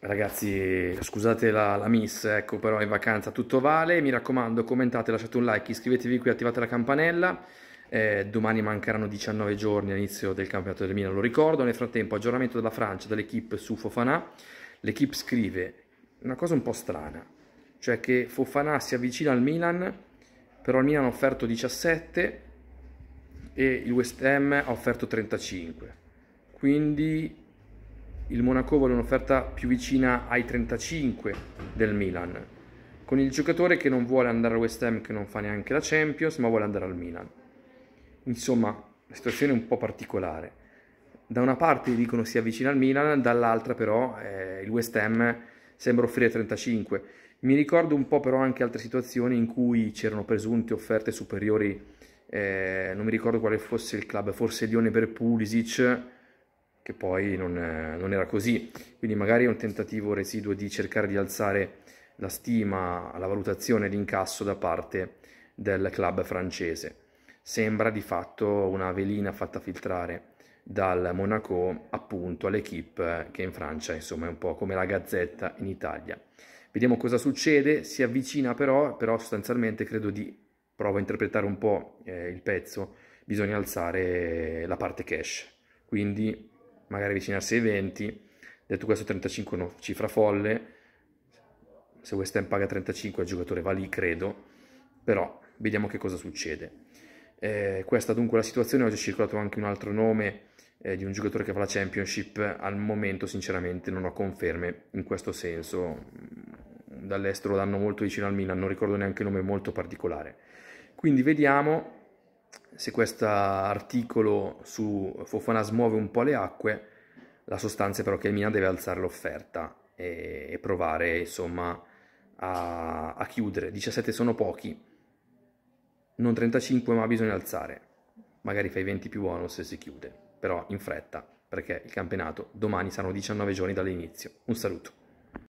Ragazzi, scusate la, la, miss, ecco, però in vacanza tutto vale. Mi raccomando, commentate, lasciate un like, iscrivetevi qui, attivate la campanella. Eh, domani mancheranno 19 giorni all'inizio del campionato del Milan, lo ricordo. Nel frattempo, aggiornamento della Francia, dall'equipe su Fofana. L'equipe scrive una cosa un po' strana, cioè che Fofana si avvicina al Milan, però il Milan ha offerto 17 e il West Ham ha offerto 35. Quindi il Monaco vuole un'offerta più vicina ai 35 del Milan, con il giocatore che non vuole andare al West Ham, che non fa neanche la Champions, ma vuole andare al Milan. Insomma, la situazione è un po' particolare. Da una parte dicono si avvicina al Milan, dall'altra però eh, il West Ham sembra offrire 35. Mi ricordo un po' però anche altre situazioni in cui c'erano presunte offerte superiori, eh, non mi ricordo quale fosse il club, forse Lione per Pulisic, che poi non, eh, non era così. Quindi magari è un tentativo residuo di cercare di alzare la stima, la valutazione, l'incasso da parte del club francese. Sembra di fatto una velina fatta filtrare dal Monaco appunto all'equipe che in Francia insomma è un po' come la gazzetta in Italia. Vediamo cosa succede, si avvicina però, però sostanzialmente credo di, provo a interpretare un po' eh, il pezzo, bisogna alzare la parte cash, quindi magari avvicinarsi ai 20, detto questo 35 è una cifra folle, se West Ham paga 35 il giocatore va lì credo, però vediamo che cosa succede. Eh, questa dunque è la situazione, oggi è circolato anche un altro nome eh, di un giocatore che fa la Championship, al momento sinceramente non ho conferme in questo senso, dall'estero danno molto vicino al Milan, non ricordo neanche il nome molto particolare. Quindi vediamo se questo articolo su Fofana smuove un po' le acque, la sostanza è però che il Milan deve alzare l'offerta e, e provare insomma a, a chiudere. 17 sono pochi, non 35 ma bisogna alzare. Magari fai 20 più bonus se si chiude, però in fretta perché il campionato domani saranno 19 giorni dall'inizio. Un saluto.